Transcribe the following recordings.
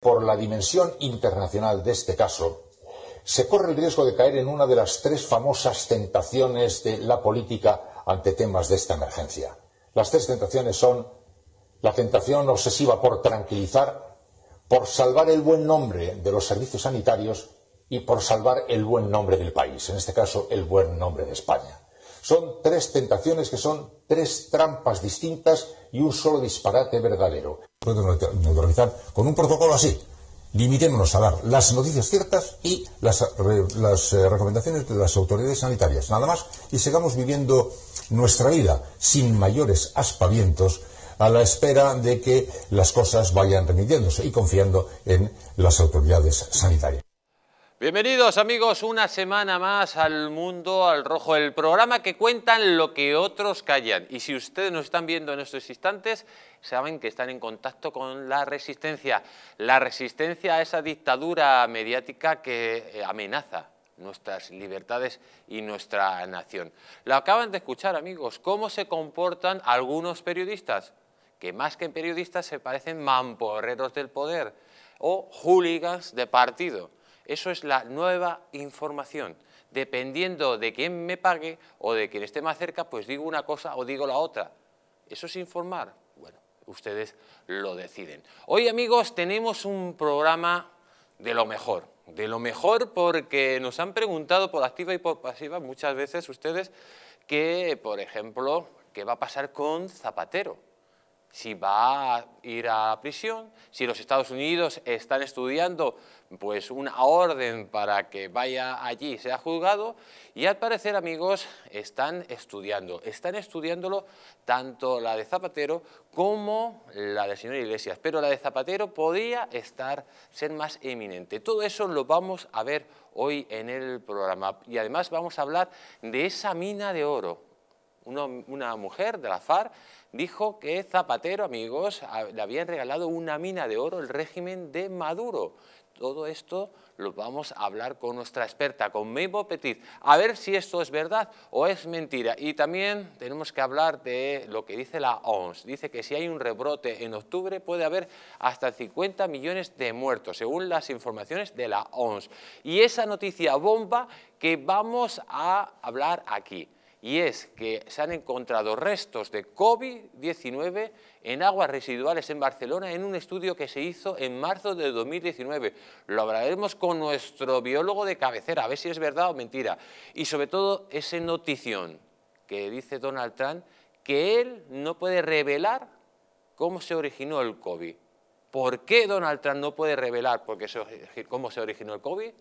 por la dimensión internacional de este caso, se corre el riesgo de caer en una de las tres famosas tentaciones de la política ante temas de esta emergencia. Las tres tentaciones son la tentación obsesiva por tranquilizar, por salvar el buen nombre de los servicios sanitarios y por salvar el buen nombre del país, en este caso el buen nombre de España. Son tres tentaciones que son tres trampas distintas y un solo disparate verdadero. Podemos neutralizar con un protocolo así. Limitémonos a dar las noticias ciertas y las, las eh, recomendaciones de las autoridades sanitarias, nada más, y sigamos viviendo nuestra vida sin mayores aspavientos a la espera de que las cosas vayan remitiéndose y confiando en las autoridades sanitarias. Bienvenidos amigos una semana más al Mundo al Rojo, el programa que cuentan lo que otros callan. Y si ustedes nos están viendo en estos instantes, saben que están en contacto con la resistencia. La resistencia a esa dictadura mediática que eh, amenaza nuestras libertades y nuestra nación. Lo acaban de escuchar amigos, cómo se comportan algunos periodistas, que más que periodistas se parecen mamporreros del poder o hooligans de partido eso es la nueva información. Dependiendo de quién me pague o de quién esté más cerca, pues digo una cosa o digo la otra. ¿Eso es informar? Bueno, ustedes lo deciden. Hoy, amigos, tenemos un programa de lo mejor. De lo mejor porque nos han preguntado por activa y por pasiva muchas veces ustedes que, por ejemplo, ¿qué va a pasar con Zapatero? si va a ir a prisión, si los Estados Unidos están estudiando pues una orden para que vaya allí y sea juzgado y al parecer amigos están estudiando, están estudiándolo tanto la de Zapatero como la de señora Iglesias, pero la de Zapatero podría estar, ser más eminente. Todo eso lo vamos a ver hoy en el programa y además vamos a hablar de esa mina de oro, una, una mujer de la FARC dijo que Zapatero, amigos, le habían regalado una mina de oro el régimen de Maduro. Todo esto lo vamos a hablar con nuestra experta, con Memo Petit, a ver si esto es verdad o es mentira. Y también tenemos que hablar de lo que dice la OMS. Dice que si hay un rebrote en octubre puede haber hasta 50 millones de muertos, según las informaciones de la OMS. Y esa noticia bomba que vamos a hablar aquí y es que se han encontrado restos de COVID-19 en aguas residuales en Barcelona en un estudio que se hizo en marzo de 2019. Lo hablaremos con nuestro biólogo de cabecera, a ver si es verdad o mentira. Y sobre todo ese notición que dice Donald Trump que él no puede revelar cómo se originó el COVID. ¿Por qué Donald Trump no puede revelar cómo se originó el COVID?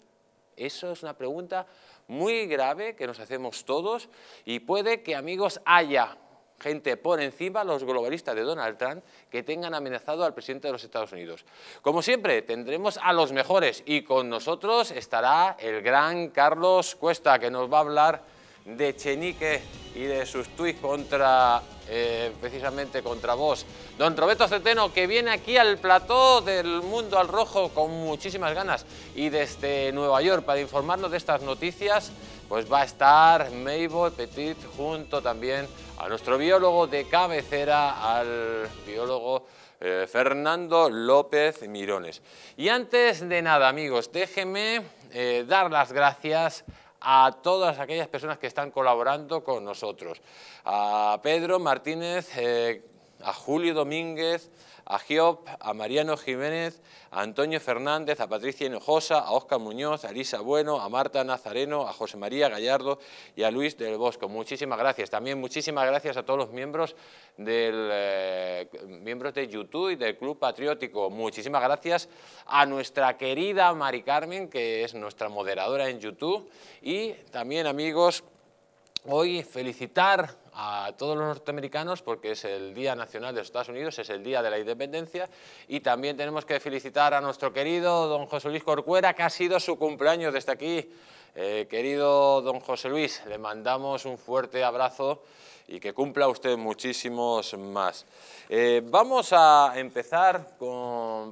Eso es una pregunta muy grave que nos hacemos todos y puede que, amigos, haya gente por encima, los globalistas de Donald Trump, que tengan amenazado al presidente de los Estados Unidos. Como siempre, tendremos a los mejores y con nosotros estará el gran Carlos Cuesta, que nos va a hablar de Chenique y de sus tuits contra, eh, precisamente contra vos. Don Roberto Ceteno, que viene aquí al plató del Mundo al Rojo con muchísimas ganas y desde Nueva York para informarnos de estas noticias, pues va a estar Mabel Petit junto también a nuestro biólogo de cabecera, al biólogo eh, Fernando López Mirones. Y antes de nada, amigos, déjenme eh, dar las gracias a todas aquellas personas que están colaborando con nosotros. A Pedro Martínez, eh, a Julio Domínguez, a Giop, a Mariano Jiménez, a Antonio Fernández, a Patricia Hinojosa, a Óscar Muñoz, a Elisa Bueno, a Marta Nazareno, a José María Gallardo y a Luis del Bosco. Muchísimas gracias. También muchísimas gracias a todos los miembros, del, eh, miembros de YouTube y del Club Patriótico. Muchísimas gracias a nuestra querida Mari Carmen, que es nuestra moderadora en YouTube, y también amigos hoy felicitar a todos los norteamericanos porque es el Día Nacional de Estados Unidos, es el Día de la Independencia y también tenemos que felicitar a nuestro querido don José Luis Corcuera que ha sido su cumpleaños desde aquí. Eh, querido don José Luis, le mandamos un fuerte abrazo y que cumpla usted muchísimos más. Eh, vamos a empezar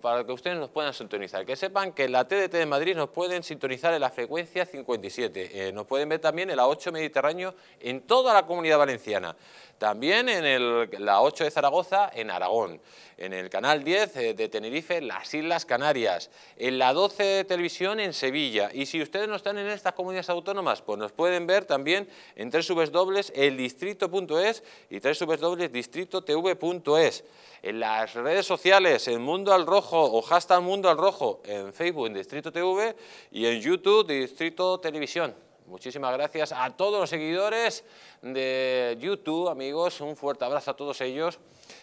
para que ustedes nos puedan sintonizar. Que sepan que en la TDT de Madrid nos pueden sintonizar en la frecuencia 57. Eh, nos pueden ver también en la 8 Mediterráneo en toda la comunidad valenciana. También en el, la 8 de Zaragoza en Aragón. En el canal 10 eh, de Tenerife, las Islas Canarias. En la 12 de televisión en Sevilla. Y si ustedes no están en estas comunidades autónomas, pues nos pueden ver también en tres subes dobles el distrito es y tv.es En las redes sociales, en Mundo al Rojo o hashtag Mundo al Rojo, en Facebook, en Distrito TV y en YouTube, Distrito Televisión. Muchísimas gracias a todos los seguidores de YouTube, amigos. Un fuerte abrazo a todos ellos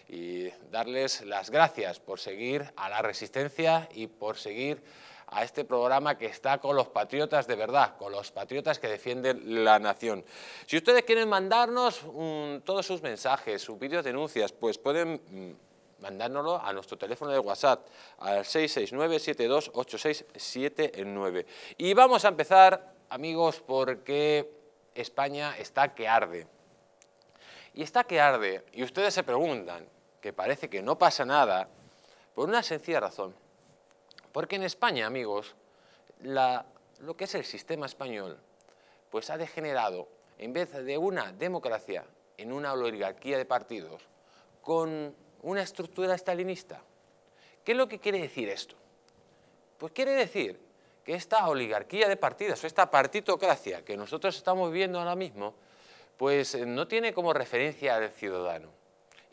y darles las gracias por seguir a la resistencia y por seguir a este programa que está con los patriotas de verdad, con los patriotas que defienden la nación. Si ustedes quieren mandarnos mm, todos sus mensajes, sus vídeos denuncias, pues pueden... Mm, mandárnoslo a nuestro teléfono de WhatsApp, al 669-728679. Y vamos a empezar, amigos, porque España está que arde. Y está que arde, y ustedes se preguntan, que parece que no pasa nada, por una sencilla razón. Porque en España, amigos, lo que es el sistema español, pues ha degenerado, en vez de una democracia, en una oligarquía de partidos, con una estructura estalinista. ¿Qué es lo que quiere decir esto? Pues quiere decir que esta oligarquía de partidos, o esta partitocracia que nosotros estamos viendo ahora mismo, pues eh, no tiene como referencia al ciudadano.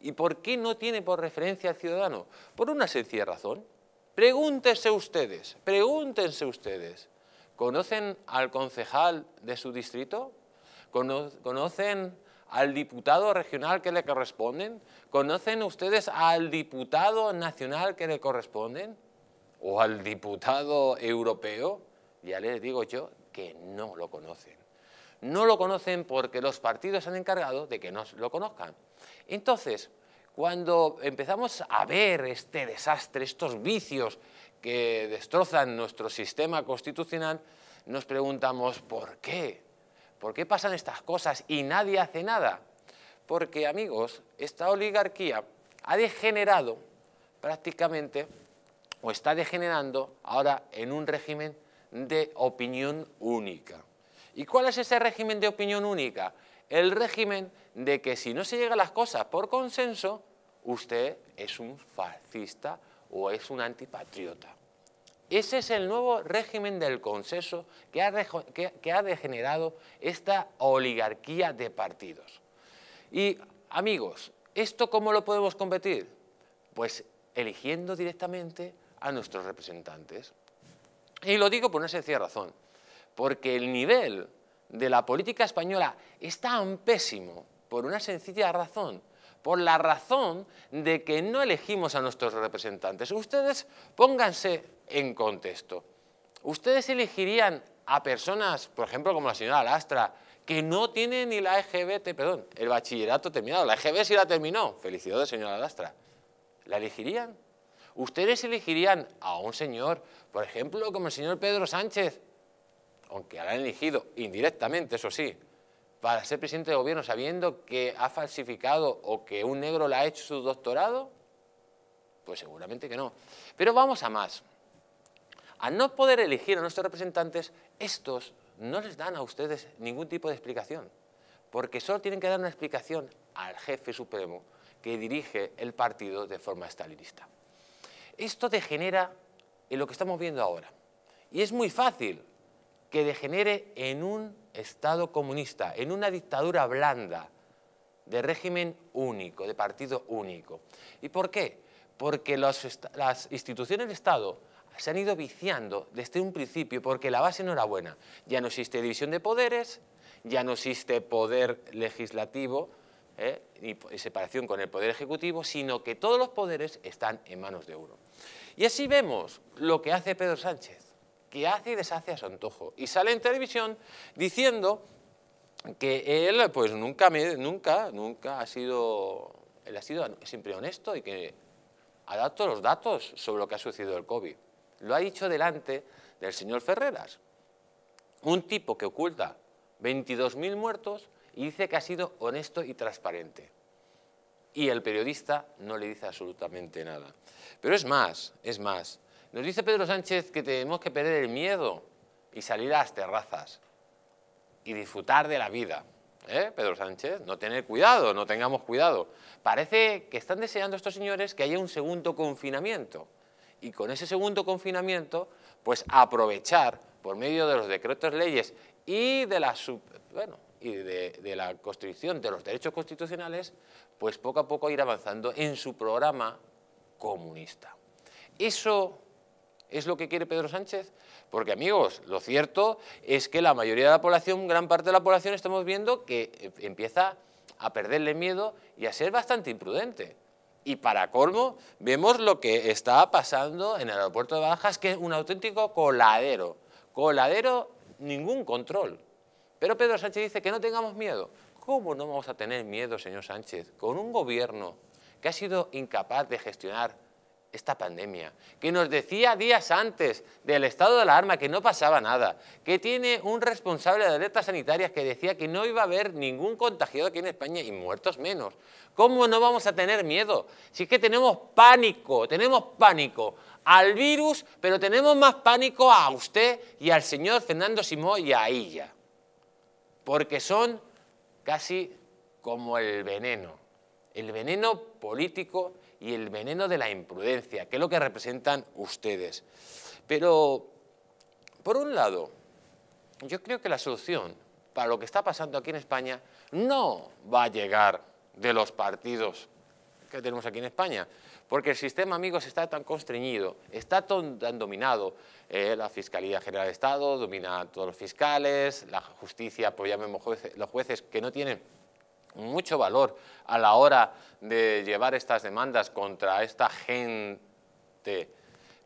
¿Y por qué no tiene por referencia al ciudadano? Por una sencilla razón, Pregúntense ustedes, pregúntense ustedes, ¿conocen al concejal de su distrito? ¿Conocen al diputado regional que le corresponden? ¿Conocen ustedes al diputado nacional que le corresponden? ¿O al diputado europeo? Ya les digo yo que no lo conocen. No lo conocen porque los partidos han encargado de que no lo conozcan. Entonces, cuando empezamos a ver este desastre, estos vicios que destrozan nuestro sistema constitucional, nos preguntamos ¿por qué? ¿Por qué pasan estas cosas y nadie hace nada? Porque, amigos, esta oligarquía ha degenerado prácticamente o está degenerando ahora en un régimen de opinión única. ¿Y cuál es ese régimen de opinión única? el régimen de que si no se llega a las cosas por consenso, usted es un fascista o es un antipatriota. Ese es el nuevo régimen del consenso que ha, que ha degenerado esta oligarquía de partidos. Y amigos, ¿esto cómo lo podemos competir? Pues eligiendo directamente a nuestros representantes. Y lo digo por una sencilla razón, porque el nivel de la política española está tan pésimo por una sencilla razón, por la razón de que no elegimos a nuestros representantes. Ustedes pónganse en contexto. Ustedes elegirían a personas, por ejemplo, como la señora Lastra, que no tiene ni la EGB, perdón, el bachillerato terminado. La EGB sí la terminó. Felicidades, señora Lastra. ¿La elegirían? ¿Ustedes elegirían a un señor, por ejemplo, como el señor Pedro Sánchez, aunque la han elegido indirectamente, eso sí, para ser presidente de gobierno sabiendo que ha falsificado o que un negro le ha hecho su doctorado? Pues seguramente que no. Pero vamos a más. Al no poder elegir a nuestros representantes, estos no les dan a ustedes ningún tipo de explicación, porque solo tienen que dar una explicación al jefe supremo que dirige el partido de forma estalinista. Esto degenera en lo que estamos viendo ahora. Y es muy fácil, que degenere en un Estado comunista, en una dictadura blanda, de régimen único, de partido único. ¿Y por qué? Porque las instituciones del Estado se han ido viciando desde un principio porque la base no era buena. Ya no existe división de poderes, ya no existe poder legislativo ¿eh? y separación con el poder ejecutivo, sino que todos los poderes están en manos de uno. Y así vemos lo que hace Pedro Sánchez que hace y deshace a su antojo. Y sale en televisión diciendo que él pues nunca, nunca, nunca ha sido, él ha sido siempre honesto y que ha dado todos los datos sobre lo que ha sucedido el COVID. Lo ha dicho delante del señor Ferreras, un tipo que oculta 22.000 muertos y dice que ha sido honesto y transparente. Y el periodista no le dice absolutamente nada. Pero es más, es más. Nos dice Pedro Sánchez que tenemos que perder el miedo y salir a las terrazas y disfrutar de la vida. ¿eh, Pedro Sánchez? No tener cuidado, no tengamos cuidado. Parece que están deseando estos señores que haya un segundo confinamiento. Y con ese segundo confinamiento, pues aprovechar por medio de los decretos leyes y de la, y de, de la constitución de los derechos constitucionales, pues poco a poco ir avanzando en su programa comunista. Eso ¿Es lo que quiere Pedro Sánchez? Porque amigos, lo cierto es que la mayoría de la población, gran parte de la población, estamos viendo que eh, empieza a perderle miedo y a ser bastante imprudente. Y para colmo, vemos lo que está pasando en el aeropuerto de Bajas, que es un auténtico coladero. Coladero, ningún control. Pero Pedro Sánchez dice que no tengamos miedo. ¿Cómo no vamos a tener miedo, señor Sánchez, con un gobierno que ha sido incapaz de gestionar esta pandemia, que nos decía días antes del estado de alarma que no pasaba nada, que tiene un responsable de alertas sanitarias que decía que no iba a haber ningún contagiado aquí en España y muertos menos. ¿Cómo no vamos a tener miedo? Si es que tenemos pánico, tenemos pánico al virus, pero tenemos más pánico a usted y al señor Fernando Simón y a ella, porque son casi como el veneno, el veneno político y el veneno de la imprudencia, que es lo que representan ustedes. Pero, por un lado, yo creo que la solución para lo que está pasando aquí en España no va a llegar de los partidos que tenemos aquí en España, porque el sistema, amigos, está tan constreñido, está tan dominado. Eh, la Fiscalía General de Estado domina a todos los fiscales, la justicia, pues ya los jueces que no tienen mucho valor a la hora de llevar estas demandas contra esta gente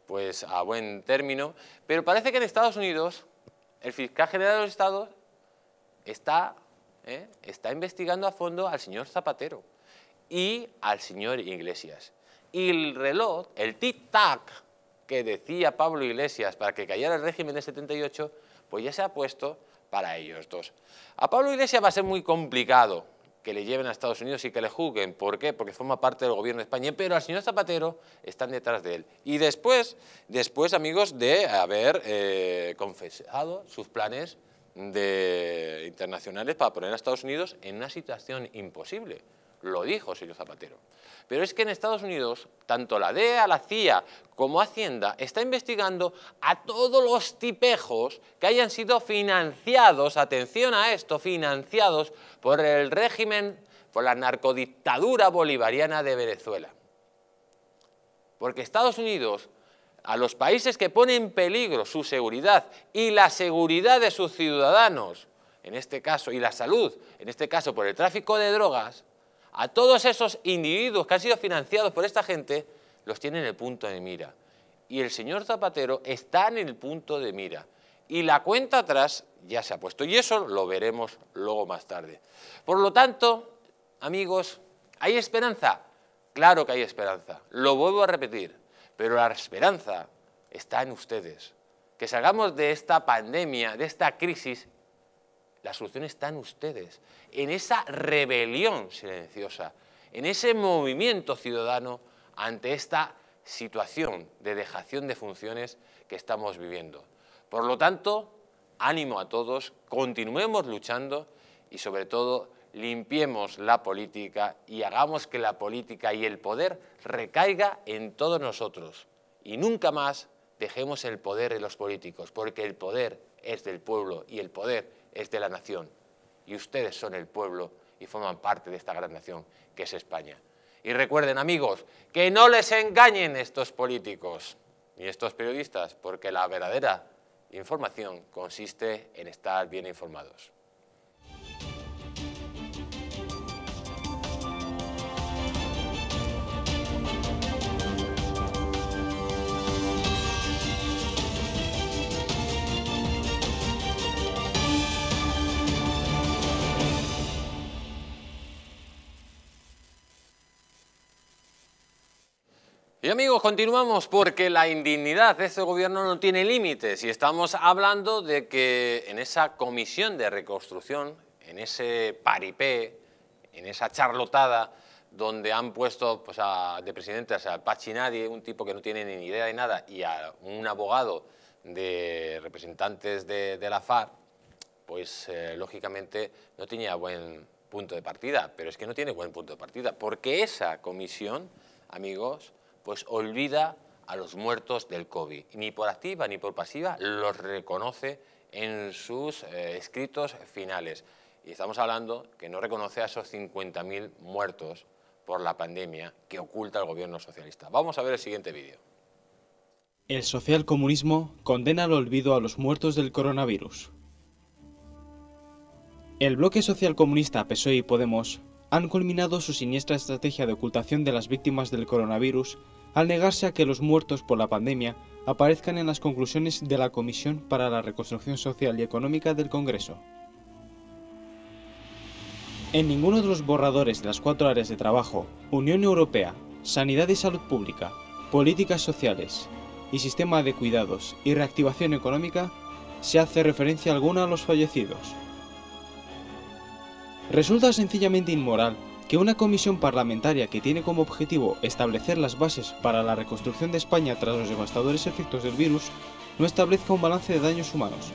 pues a buen término, pero parece que en Estados Unidos el fiscal general de los Estados está, ¿eh? está investigando a fondo al señor Zapatero y al señor Iglesias. Y el reloj, el tic-tac que decía Pablo Iglesias para que cayera el régimen del 78, pues ya se ha puesto para ellos dos. A Pablo Iglesias va a ser muy complicado que le lleven a Estados Unidos y que le juzguen. ¿Por qué? Porque forma parte del gobierno de España. Pero al señor Zapatero están detrás de él. Y después, después amigos, de haber eh, confesado sus planes de internacionales para poner a Estados Unidos en una situación imposible. Lo dijo señor Zapatero. Pero es que en Estados Unidos, tanto la DEA, la CIA como Hacienda está investigando a todos los tipejos que hayan sido financiados, atención a esto, financiados por el régimen, por la narcodictadura bolivariana de Venezuela. Porque Estados Unidos, a los países que ponen en peligro su seguridad y la seguridad de sus ciudadanos, en este caso, y la salud, en este caso por el tráfico de drogas, a todos esos individuos que han sido financiados por esta gente, los tiene en el punto de mira. Y el señor Zapatero está en el punto de mira. Y la cuenta atrás ya se ha puesto. Y eso lo veremos luego más tarde. Por lo tanto, amigos, ¿hay esperanza? Claro que hay esperanza. Lo vuelvo a repetir. Pero la esperanza está en ustedes. Que salgamos de esta pandemia, de esta crisis, la solución está en ustedes, en esa rebelión silenciosa, en ese movimiento ciudadano ante esta situación de dejación de funciones que estamos viviendo. Por lo tanto, ánimo a todos, continuemos luchando y sobre todo limpiemos la política y hagamos que la política y el poder recaiga en todos nosotros. Y nunca más dejemos el poder en los políticos, porque el poder es del pueblo y el poder es de la nación y ustedes son el pueblo y forman parte de esta gran nación que es España. Y recuerden, amigos, que no les engañen estos políticos ni estos periodistas, porque la verdadera información consiste en estar bien informados. Y amigos, continuamos porque la indignidad de este gobierno no tiene límites y estamos hablando de que en esa comisión de reconstrucción, en ese paripé, en esa charlotada donde han puesto pues, de presidentes a Nadie, un tipo que no tiene ni idea de nada, y a un abogado de representantes de, la FARC, pues eh, lógicamente no tenía buen punto de partida, pero es que no tiene buen punto de partida, porque esa comisión, amigos, pues olvida a los muertos del COVID. Ni por activa ni por pasiva los reconoce en sus eh, escritos finales. Y estamos hablando que no reconoce a esos 50.000 muertos por la pandemia que oculta el gobierno socialista. Vamos a ver el siguiente vídeo. El socialcomunismo condena al olvido a los muertos del coronavirus. El bloque socialcomunista PSOE y Podemos han culminado su siniestra estrategia de ocultación de las víctimas del coronavirus al negarse a que los muertos por la pandemia aparezcan en las conclusiones de la Comisión para la Reconstrucción Social y Económica del Congreso. En ninguno de los borradores de las cuatro áreas de trabajo, Unión Europea, Sanidad y Salud Pública, Políticas Sociales y Sistema de Cuidados y Reactivación Económica, se hace referencia alguna a los fallecidos. Resulta sencillamente inmoral que una comisión parlamentaria que tiene como objetivo establecer las bases para la reconstrucción de España tras los devastadores efectos del virus no establezca un balance de daños humanos,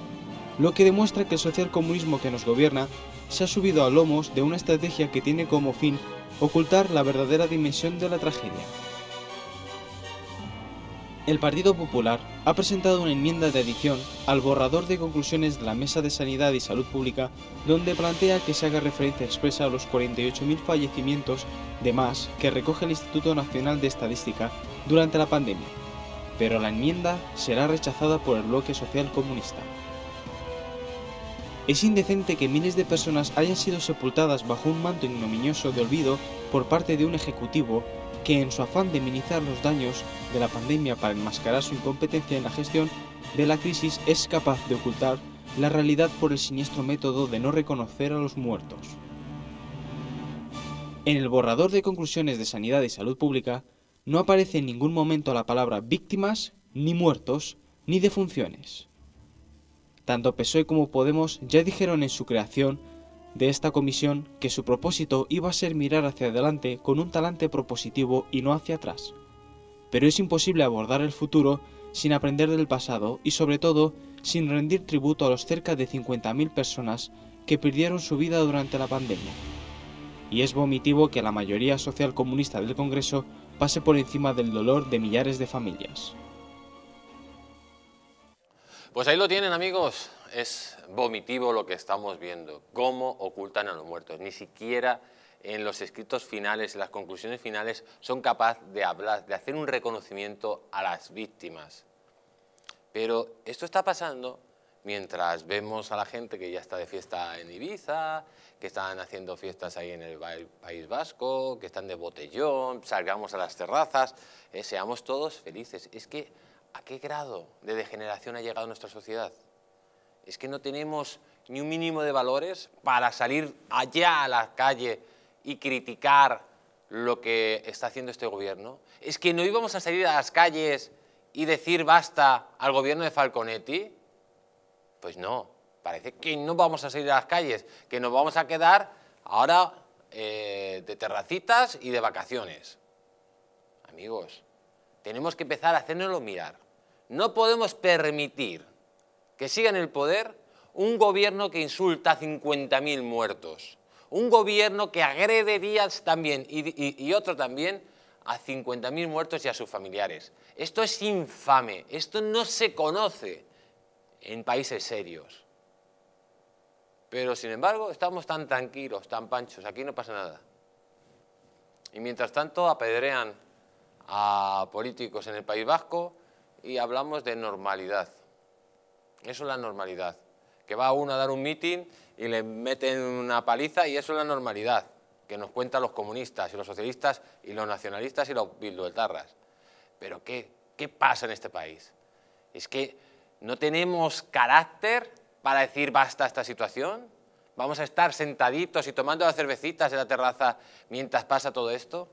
lo que demuestra que el socialcomunismo que nos gobierna se ha subido a lomos de una estrategia que tiene como fin ocultar la verdadera dimensión de la tragedia el Partido Popular ha presentado una enmienda de adición al borrador de conclusiones de la Mesa de Sanidad y Salud Pública, donde plantea que se haga referencia expresa a los 48.000 fallecimientos de más que recoge el Instituto Nacional de Estadística durante la pandemia, pero la enmienda será rechazada por el bloque social comunista. Es indecente que miles de personas hayan sido sepultadas bajo un manto ignominioso de olvido por parte de un ejecutivo que en su afán de minimizar los daños de la pandemia para enmascarar su incompetencia en la gestión de la crisis es capaz de ocultar la realidad por el siniestro método de no reconocer a los muertos. En el borrador de conclusiones de Sanidad y Salud Pública no aparece en ningún momento la palabra víctimas, ni muertos, ni defunciones. Tanto PSOE como Podemos ya dijeron en su creación de esta comisión que su propósito iba a ser mirar hacia adelante con un talante propositivo y no hacia atrás. Pero es imposible abordar el futuro sin aprender del pasado y sobre todo sin rendir tributo a los cerca de 50.000 personas que perdieron su vida durante la pandemia. Y es vomitivo que la mayoría social comunista del Congreso pase por encima del dolor de millares de familias. Pues ahí lo tienen amigos, es vomitivo lo que estamos viendo, cómo ocultan a los muertos. Ni siquiera en los escritos finales, en las conclusiones finales, son capaces de hablar, de hacer un reconocimiento a las víctimas. Pero esto está pasando mientras vemos a la gente que ya está de fiesta en Ibiza, que están haciendo fiestas ahí en el País Vasco, que están de botellón, salgamos a las terrazas, eh, seamos todos felices. Es que, ¿a qué grado de degeneración ha llegado nuestra sociedad? es que no tenemos ni un mínimo de valores para salir allá a la calle y criticar lo que está haciendo este gobierno. Es que no íbamos a salir a las calles y decir basta al gobierno de Falconetti. Pues no, parece que no vamos a salir a las calles, que nos vamos a quedar ahora eh, de terracitas y de vacaciones. Amigos, tenemos que empezar a hacernoslo mirar. No podemos permitir que siga en el poder un gobierno que insulta a 50.000 muertos, un gobierno que agrede días también y, y otro también a 50.000 muertos y a sus familiares. Esto es infame, esto no se conoce en países serios. Pero sin embargo, estamos tan tranquilos, tan panchos, aquí no pasa nada. Y mientras tanto apedrean a políticos en el País Vasco y hablamos de normalidad. Eso es la normalidad. Que va uno a dar un mitin y le meten una paliza y eso es la normalidad que nos cuentan los comunistas y los socialistas y los nacionalistas y los bildueltarras. Pero ¿qué, pasa en este país? Es que no tenemos carácter para decir basta a esta situación. Vamos a estar sentaditos y tomando las cervecitas en la terraza mientras pasa todo esto.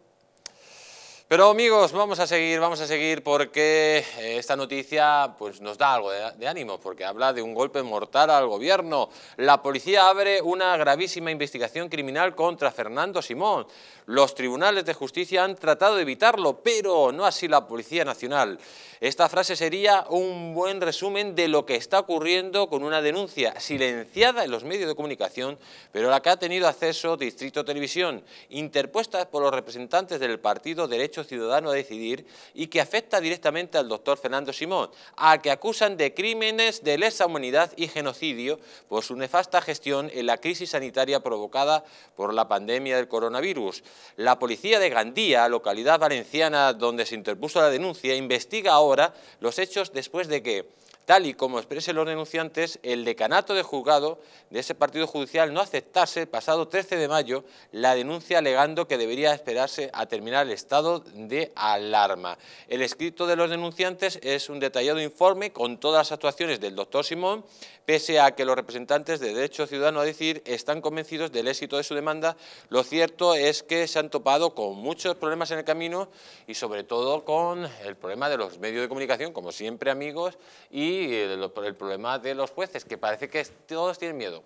Pero amigos, vamos a seguir, vamos a seguir porque eh, esta noticia pues, nos da algo de, ánimo, porque habla de un golpe mortal al gobierno. La policía abre una gravísima investigación criminal contra Fernando Simón. Los tribunales de justicia han tratado de evitarlo, pero no así la Policía Nacional. Esta frase sería un buen resumen de lo que está ocurriendo con una denuncia silenciada en los medios de comunicación, pero a la que ha tenido acceso Distrito Televisión, interpuesta por los representantes del Partido Derecho ciudadano a decidir y que afecta directamente al doctor Fernando Simón, al que acusan de crímenes de lesa humanidad y genocidio por su nefasta gestión en la crisis sanitaria provocada por la pandemia del coronavirus. La policía de Gandía, localidad valenciana donde se interpuso la denuncia, investiga ahora los hechos después de que tal y como expresen los denunciantes, el decanato de juzgado de ese partido judicial no aceptase pasado 13 de mayo la denuncia alegando que debería esperarse a terminar el estado de alarma. El escrito de los denunciantes es un detallado informe con todas las actuaciones del doctor Simón, pese a que los representantes de Derecho Ciudadano a Decir están convencidos del éxito de su demanda, lo cierto es que se han topado con muchos problemas en el camino y sobre todo con el problema de los medios de comunicación, como siempre amigos, y el, problema de los jueces, que parece que todos tienen miedo,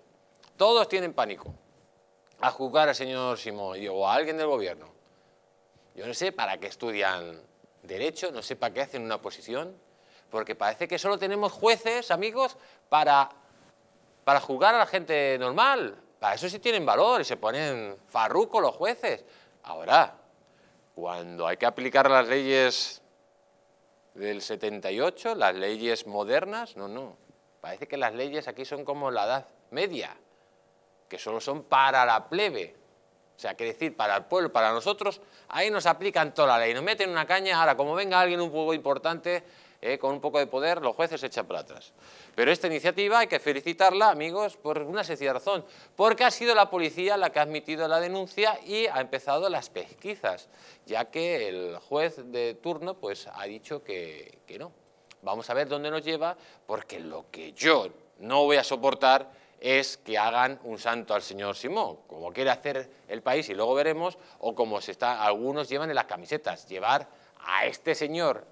todos tienen pánico a juzgar al señor Simón o a alguien del gobierno. Yo no sé para qué estudian derecho, no sé para qué hacen una oposición, porque parece que solo tenemos jueces, amigos, para, para juzgar a la gente normal. Para eso sí tienen valor y se ponen farrucos los jueces. Ahora, cuando hay que aplicar las leyes del 78, las leyes modernas, no, no. Parece que las leyes aquí son como la edad media, que solo son para la plebe. O sea, quiere decir, para el pueblo, para nosotros, ahí nos aplican toda la ley, nos meten una caña, ahora como venga alguien un poco importante, ¿eh? con un poco de poder los jueces echan para atrás. Pero esta iniciativa hay que felicitarla, amigos, por una sencilla razón, porque ha sido la policía la que ha admitido la denuncia y ha empezado las pesquisas, ya que el juez de turno pues, ha dicho que, no. Vamos a ver dónde nos lleva, porque lo que yo no voy a soportar es que hagan un santo al señor Simón, como quiere hacer el país y luego veremos, o como se algunos llevan en las camisetas, llevar a este señor,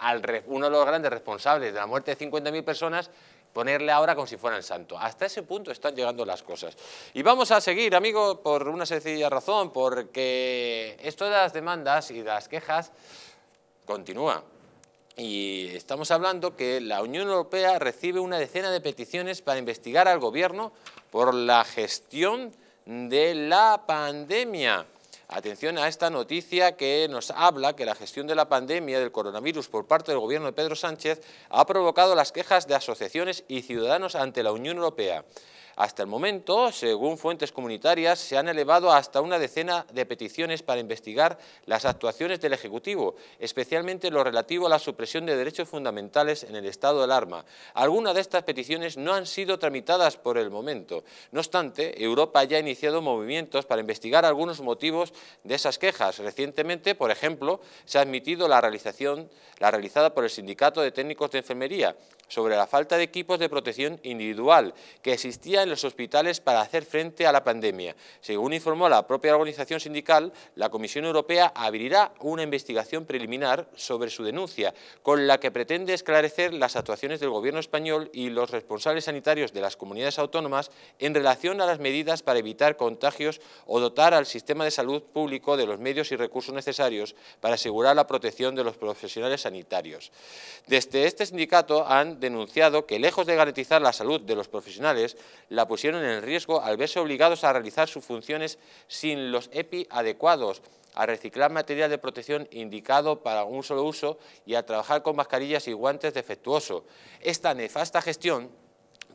uno de los grandes responsables de la muerte de 50.000 personas, ponerle ahora como si fuera el santo. Hasta ese punto están llegando las cosas. Y vamos a seguir, amigo, por una sencilla razón, porque esto de las demandas y las quejas continúa. Y estamos hablando que la Unión Europea recibe una decena de peticiones para investigar al gobierno por la gestión de la pandemia. Atención a esta noticia que nos habla que la gestión de la pandemia del coronavirus por parte del gobierno de Pedro Sánchez ha provocado las quejas de asociaciones y ciudadanos ante la Unión Europea. Hasta el momento, según fuentes comunitarias, se han elevado hasta una decena de peticiones para investigar las actuaciones del Ejecutivo, especialmente lo relativo a la supresión de derechos fundamentales en el estado de alarma. Algunas de estas peticiones no han sido tramitadas por el momento. No obstante, Europa ya ha iniciado movimientos para investigar algunos motivos de esas quejas. Recientemente, por ejemplo, se ha admitido la realización la realizada por el Sindicato de Técnicos de Enfermería, sobre la falta de equipos de protección individual que existía en los hospitales para hacer frente a la pandemia. Según informó la propia organización sindical, la Comisión Europea abrirá una investigación preliminar sobre su denuncia, con la que pretende esclarecer las actuaciones del Gobierno español y los responsables sanitarios de las comunidades autónomas en relación a las medidas para evitar contagios o dotar al sistema de salud público de los medios y recursos necesarios para asegurar la protección de los profesionales sanitarios. Desde este sindicato han denunciado que, lejos de garantizar la salud de los profesionales, la pusieron en riesgo al verse obligados a realizar sus funciones sin los EPI adecuados, a reciclar material de protección indicado para un solo uso y a trabajar con mascarillas y guantes defectuosos. Esta nefasta gestión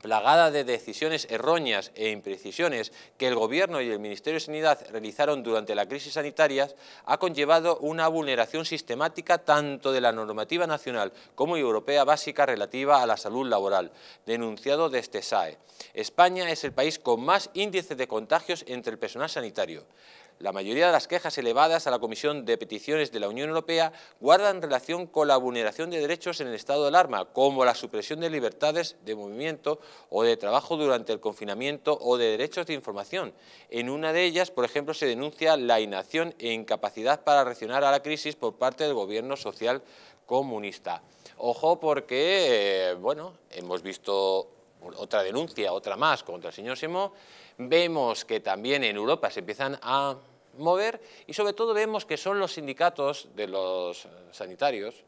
plagada de decisiones erróneas e imprecisiones que el Gobierno y el Ministerio de Sanidad realizaron durante la crisis sanitaria, ha conllevado una vulneración sistemática tanto de la normativa nacional como europea básica relativa a la salud laboral, denunciado desde SAE. España es el país con más índices de contagios entre el personal sanitario. La mayoría de las quejas elevadas a la Comisión de Peticiones de la Unión Europea guardan relación con la vulneración de derechos en el estado de alarma, como la supresión de libertades de movimiento o de trabajo durante el confinamiento o de derechos de información. En una de ellas, por ejemplo, se denuncia la inacción e incapacidad para reaccionar a la crisis por parte del gobierno social comunista. Ojo porque, eh, bueno, hemos visto otra denuncia, otra más contra el señor Simón, vemos que también en Europa se empiezan a mover y sobre todo vemos que son los sindicatos de los sanitarios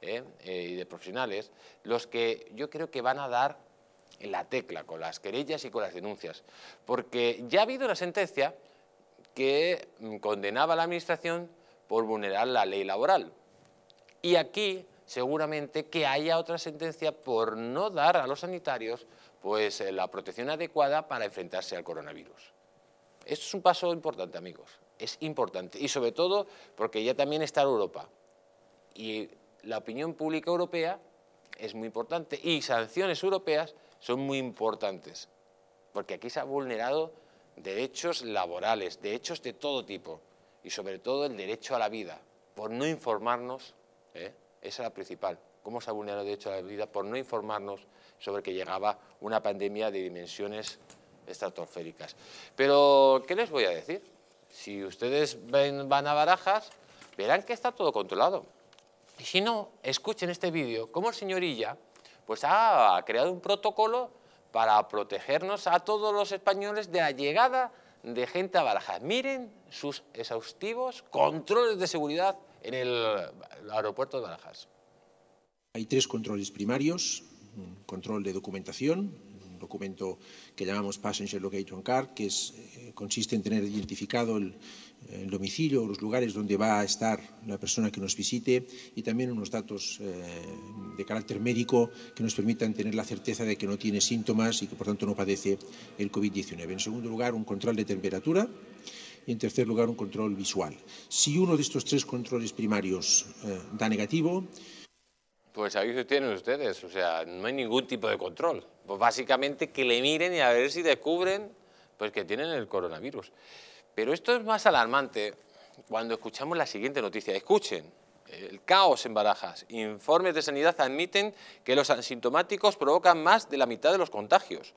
¿eh? Eh, y de profesionales los que yo creo que van a dar la tecla con las querellas y con las denuncias, porque ya ha habido una sentencia que mm, condenaba a la Administración por vulnerar la ley laboral. Y aquí seguramente que haya otra sentencia por no dar a los sanitarios pues, eh, la protección adecuada para enfrentarse al coronavirus. Esto es un paso importante, amigos, es importante. Y sobre todo porque ya también está Europa. Y la opinión pública europea es muy importante y sanciones europeas son muy importantes, porque aquí se han vulnerado derechos laborales, derechos de todo tipo, y sobre todo el derecho a la vida, por no informarnos ¿eh? Esa es la principal. ¿Cómo se ha vulnerado el derecho a la vida por no informarnos sobre que llegaba una pandemia de dimensiones estratosféricas? Pero, ¿qué les voy a decir? Si ustedes van a Barajas, verán que está todo controlado. Y si no, escuchen este vídeo, cómo el señorilla pues ha creado un protocolo para protegernos a todos los españoles de la llegada de gente a Barajas. Miren sus exhaustivos controles de seguridad en el aeropuerto de Barajas. Hay tres controles primarios, un control de documentación, un documento que llamamos Passenger Location Card, que eh, consiste en tener identificado el, domicilio o los lugares donde va a estar la persona que nos visite y también unos datos eh, de carácter médico que nos permitan tener la certeza de que no tiene síntomas y que por tanto no padece el COVID-19. En segundo lugar, un control de temperatura y en tercer lugar un control visual. Si uno de estos tres controles primarios eh, da negativo... Pues ahí se tienen ustedes, o sea, no hay ningún tipo de control. Pues básicamente que le miren y a ver si descubren pues que tienen el coronavirus. Pero esto es más alarmante cuando escuchamos la siguiente noticia. Escuchen, el caos en Barajas. Informes de sanidad admiten que los asintomáticos provocan más de la mitad de los contagios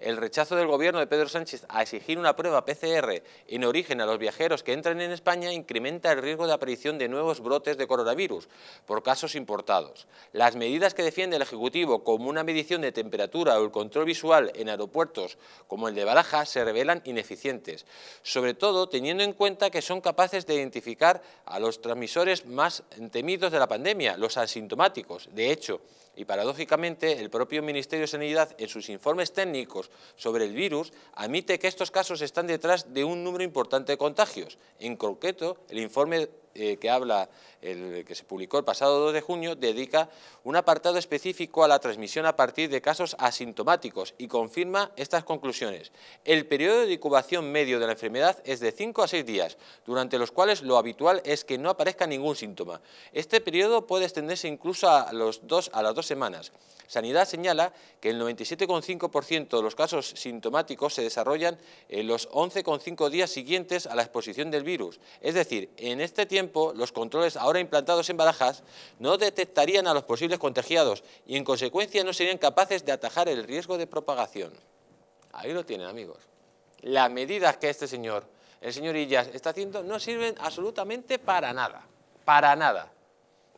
el rechazo del gobierno de Pedro Sánchez a exigir una prueba PCR en origen a los viajeros que entran en España incrementa el riesgo de aparición de nuevos brotes de coronavirus por casos importados. Las medidas que defiende el Ejecutivo como una medición de temperatura o el control visual en aeropuertos como el de Baraja se revelan ineficientes, sobre todo teniendo en cuenta que son capaces de identificar a los transmisores más temidos de la pandemia, los asintomáticos. De hecho, y paradójicamente, el propio Ministerio de Sanidad, en sus informes técnicos sobre el virus, admite que estos casos están detrás de un número importante de contagios. En concreto, el informe eh, que habla, el, que se publicó el pasado 2 de junio, dedica un apartado específico a la transmisión a partir de casos asintomáticos y confirma estas conclusiones. El periodo de incubación medio de la enfermedad es de 5 a 6 días, durante los cuales lo habitual es que no aparezca ningún síntoma. Este periodo puede extenderse incluso a, los dos, a las dos semanas. Sanidad señala que el 97,5% de los casos sintomáticos se desarrollan en los 11,5 días siguientes a la exposición del virus, es decir, en este tiempo los controles ahora implantados en barajas no detectarían a los posibles contagiados y en consecuencia no serían capaces de atajar el riesgo de propagación. Ahí lo tienen, amigos. Las medidas que este señor, el señor Illas, está haciendo no sirven absolutamente para nada, para nada.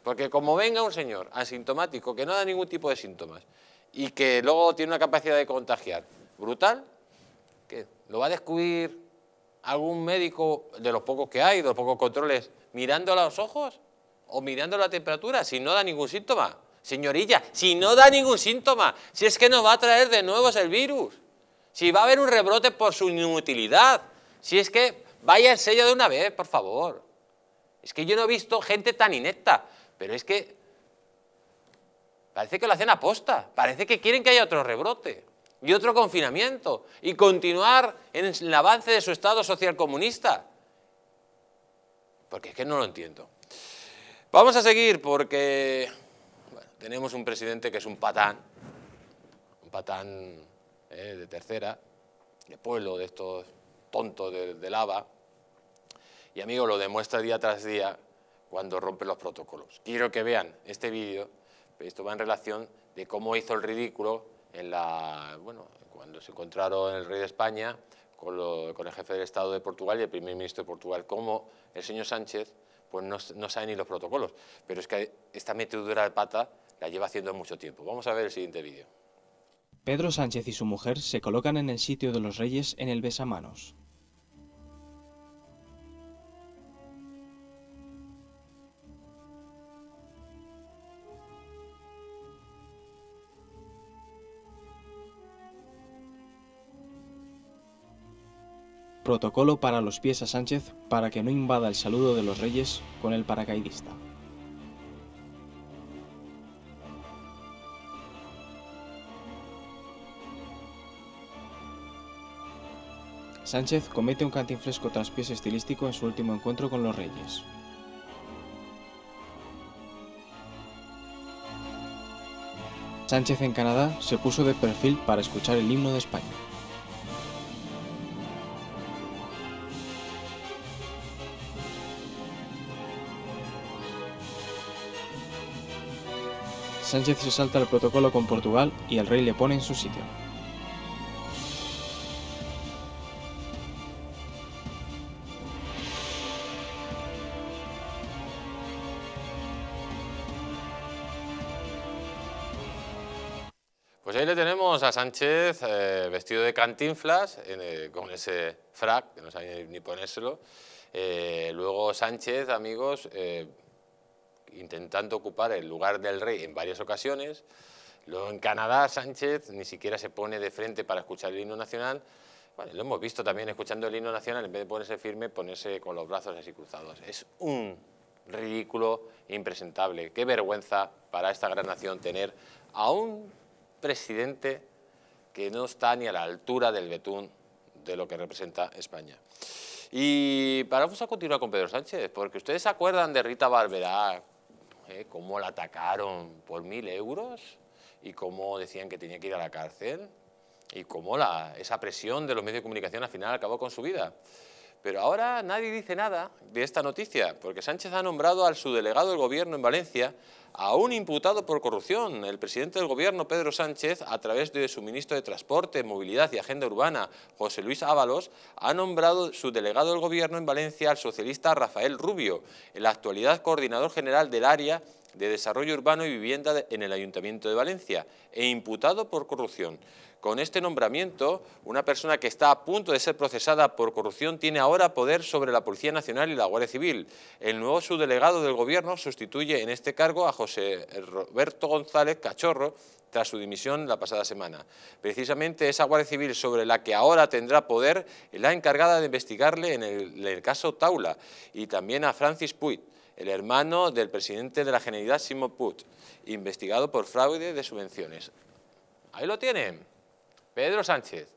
Porque como venga un señor asintomático que no da ningún tipo de síntomas y que luego tiene una capacidad de contagiar brutal, lo va a descubrir algún médico de los pocos que hay, de los pocos controles mirando a los ojos o mirando la temperatura, si no da ningún síntoma. Señorilla, si no da ningún síntoma, si es que nos va a traer de nuevo el virus, si va a haber un rebrote por su inutilidad, si es que vaya el sello de una vez, por favor. Es que yo no he visto gente tan inecta, pero es que parece que lo hacen aposta, parece que quieren que haya otro rebrote y otro confinamiento y continuar en el avance de su estado social comunista porque es que no lo entiendo. Vamos a seguir porque tenemos un presidente que es un patán, un patán eh, de tercera, de pueblo, de estos tontos de, lava, y amigo, lo demuestra día tras día cuando rompe los protocolos. Quiero que vean este vídeo, esto va en relación de cómo hizo el ridículo en la, bueno, cuando se encontraron el rey de España con, el jefe del Estado de Portugal y el primer ministro de Portugal, como el señor Sánchez pues no, sabe ni los protocolos, pero es que esta metedura de pata la lleva haciendo mucho tiempo. Vamos a ver el siguiente vídeo. Pedro Sánchez y su mujer se colocan en el sitio de los reyes en el besamanos. Protocolo para los pies a Sánchez para que no invada el saludo de los reyes con el paracaidista. Sánchez comete un cantinflesco pies estilístico en su último encuentro con los reyes. Sánchez en Canadá se puso de perfil para escuchar el himno de España. Sánchez se salta el protocolo con Portugal y el rey le pone en su sitio. Pues ahí le tenemos a Sánchez eh, vestido de cantinflas, eh, con ese frac, que no sabía ni ponérselo. Eh, luego Sánchez, amigos, intentando ocupar el lugar del rey en varias ocasiones. Luego en Canadá Sánchez ni siquiera se pone de frente para escuchar el himno nacional. lo hemos visto también escuchando el himno nacional, en vez de ponerse firme, ponerse con los brazos así cruzados. Es un ridículo impresentable. Qué vergüenza para esta gran nación tener a un presidente que no está ni a la altura del betún de lo que representa España. Y vamos a continuar con Pedro Sánchez, porque ustedes se acuerdan de Rita Barberá, ¿eh? cómo la atacaron por mil euros y cómo decían que tenía que ir a la cárcel y cómo esa presión de los medios de comunicación al final acabó con su vida. Pero ahora nadie dice nada de esta noticia, porque Sánchez ha nombrado al subdelegado del Gobierno en Valencia a un imputado por corrupción. El presidente del Gobierno, Pedro Sánchez, a través de su ministro de Transporte, Movilidad y Agenda Urbana, José Luis Ábalos, ha nombrado su delegado del Gobierno en Valencia al socialista Rafael Rubio, en la actualidad coordinador general del área de Desarrollo Urbano y Vivienda en el Ayuntamiento de Valencia, e imputado por corrupción. Con este nombramiento, una persona que está a punto de ser procesada por corrupción tiene ahora poder sobre la Policía Nacional y la Guardia Civil. El nuevo subdelegado del Gobierno sustituye en este cargo a José Roberto González Cachorro, tras su dimisión la pasada semana. Precisamente esa Guardia Civil sobre la que ahora tendrá poder la encargada de investigarle en el, caso Taula y también a Francis Puig, el hermano del presidente de la Generalidad Simo Puig, investigado por fraude de subvenciones. Ahí lo tienen. Pedro Sánchez.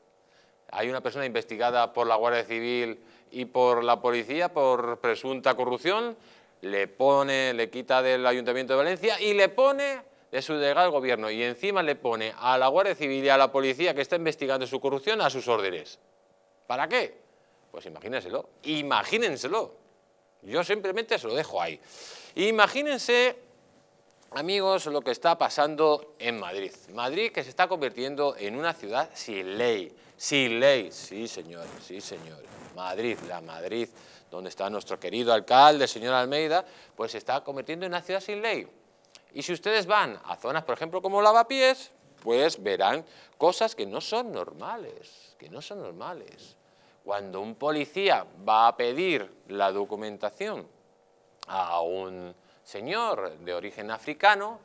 Hay una persona investigada por la Guardia Civil y por la policía por presunta corrupción, le pone, le quita del Ayuntamiento de Valencia y le pone de su delegado al gobierno y encima le pone a la Guardia Civil y a la policía que está investigando su corrupción a sus órdenes. ¿Para qué? Pues imagínenselo, imagínenselo. Yo simplemente se lo dejo ahí. Imagínense amigos, lo que está pasando en Madrid. Madrid que se está convirtiendo en una ciudad sin ley. Sin ley, sí señor, sí señor. Madrid, la Madrid, donde está nuestro querido alcalde, señor Almeida, pues se está convirtiendo en una ciudad sin ley. Y si ustedes van a zonas, por ejemplo, como Lavapiés, pues verán cosas que no son normales, que no son normales. Cuando un policía va a pedir la documentación a un señor de origen africano,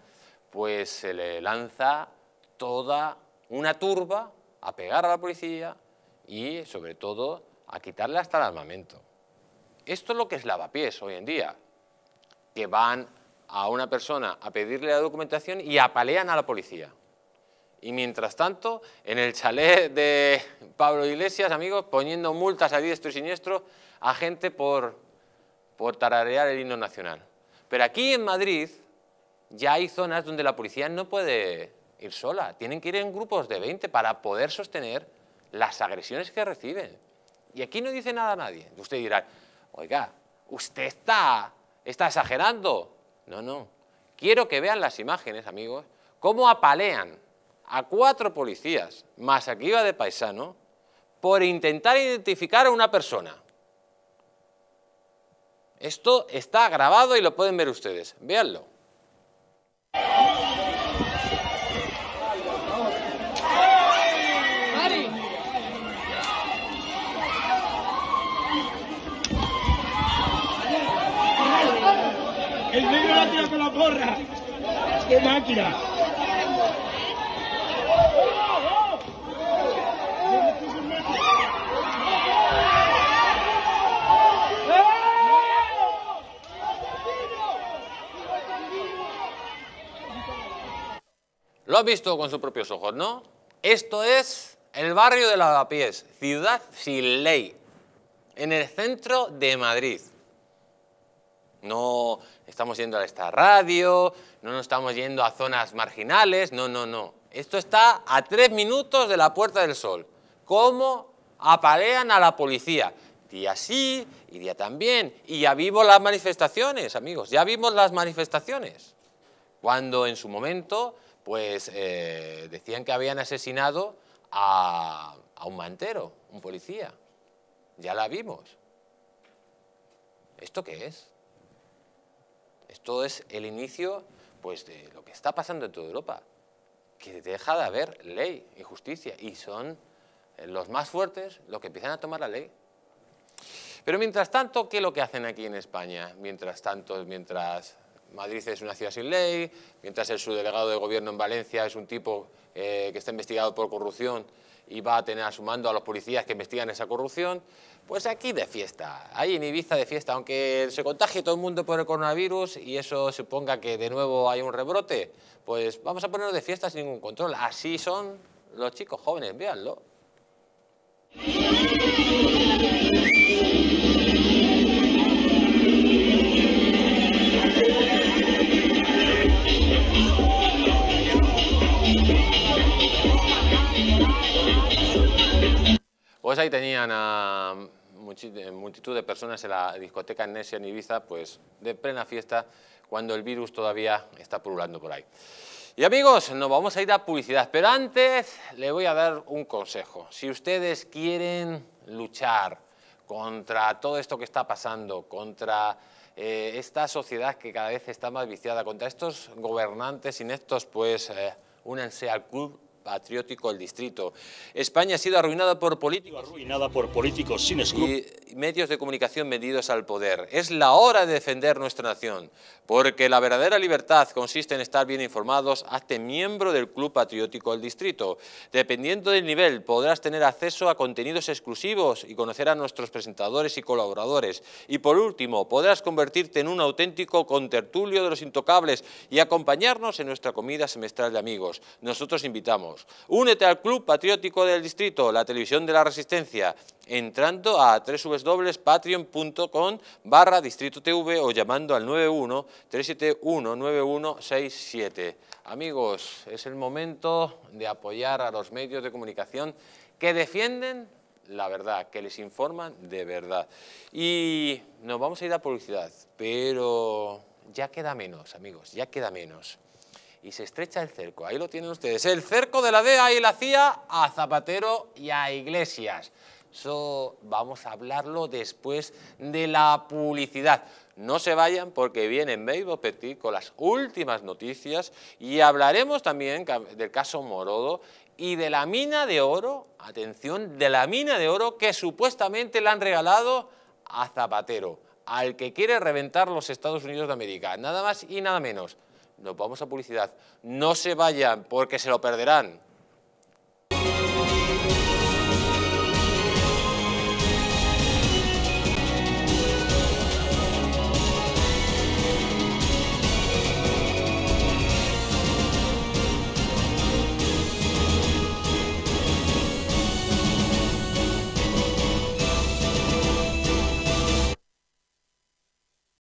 pues se le lanza toda una turba a pegar a la policía y sobre todo a quitarle hasta el armamento. Esto es lo que es lavapiés hoy en día, que van a una persona a pedirle la documentación y apalean a la policía. Y mientras tanto, en el chalet de Pablo Iglesias, amigos, poniendo multas a diestro y siniestro a gente por, por tararear el himno nacional. Pero aquí en Madrid ya hay zonas donde la policía no puede ir sola. Tienen que ir en grupos de 20 para poder sostener las agresiones que reciben. Y aquí no dice nada nadie. Usted dirá, oiga, usted está, está exagerando. No, no. Quiero que vean las imágenes, amigos, cómo apalean a cuatro policías, más aquí va de paisano, por intentar identificar a una persona. Esto está grabado y lo pueden ver ustedes. Véanlo. El negro la tira con la porra. ¡Qué máquina! Lo ha visto con sus propios ojos, ¿no? Esto es el barrio de Lavapiés, ciudad sin ley, en el centro de Madrid. No estamos yendo a esta radio, no nos estamos yendo a zonas marginales, no, no, no. Esto está a tres minutos de la Puerta del Sol. ¿Cómo aparean a la policía? Día sí y día también. Y ya vimos las manifestaciones, amigos, ya vimos las manifestaciones. Cuando en su momento pues eh, decían que habían asesinado a, un mantero, un policía. Ya la vimos. ¿Esto qué es? Esto es el inicio pues, de lo que está pasando en toda Europa, que deja de haber ley y justicia, y son eh, los más fuertes los que empiezan a tomar la ley. Pero mientras tanto, ¿qué es lo que hacen aquí en España? Mientras tanto, mientras Madrid es una ciudad sin ley, mientras el subdelegado de gobierno en Valencia es un tipo eh, que está investigado por corrupción y va a tener a su mando a los policías que investigan esa corrupción, pues aquí de fiesta, ahí en Ibiza de fiesta, aunque se contagie todo el mundo por el coronavirus y eso suponga que de nuevo hay un rebrote, pues vamos a ponernos de fiesta sin ningún control. Así son los chicos jóvenes, véanlo. Pues ahí tenían a eh, multitud de personas en la discoteca Nesia en Ibiza, pues de plena fiesta, cuando el virus todavía está pululando por ahí. Y amigos, nos vamos a ir a publicidad, pero antes le voy a dar un consejo. Si ustedes quieren luchar contra todo esto que está pasando, contra eh, esta sociedad que cada vez está más viciada, contra estos gobernantes ineptos, pues eh, únanse al club patriótico el distrito. España ha sido arruinada por políticos. Arruinada por políticos sin escrúpulos. Y medios de comunicación vendidos al poder. Es la hora de defender nuestra nación, porque la verdadera libertad consiste en estar bien informados. Hazte miembro del Club Patriótico el Distrito. Dependiendo del nivel, podrás tener acceso a contenidos exclusivos y conocer a nuestros presentadores y colaboradores. Y por último, podrás convertirte en un auténtico contertulio de los intocables y acompañarnos en nuestra comida semestral de amigos. Nosotros invitamos únete al Club Patriótico del Distrito, la televisión de la resistencia, entrando a www.patreon.com barra Distrito TV o llamando al 91-371-9167. Amigos, es el momento de apoyar a los medios de comunicación que defienden la verdad, que les informan de verdad. Y nos vamos a ir a publicidad, pero ya queda menos, amigos, ya queda menos y se estrecha el cerco. Ahí lo tienen ustedes, el cerco de la DEA y la CIA a Zapatero y a Iglesias. Eso vamos a hablarlo después de la publicidad. No se vayan porque viene Meibo Petit con las últimas noticias y hablaremos también del caso Morodo y de la mina de oro, atención, de la mina de oro que supuestamente le han regalado a Zapatero, al que quiere reventar los Estados Unidos de América, nada más y nada menos. Nos vamos a publicidad. No se vayan porque se lo perderán.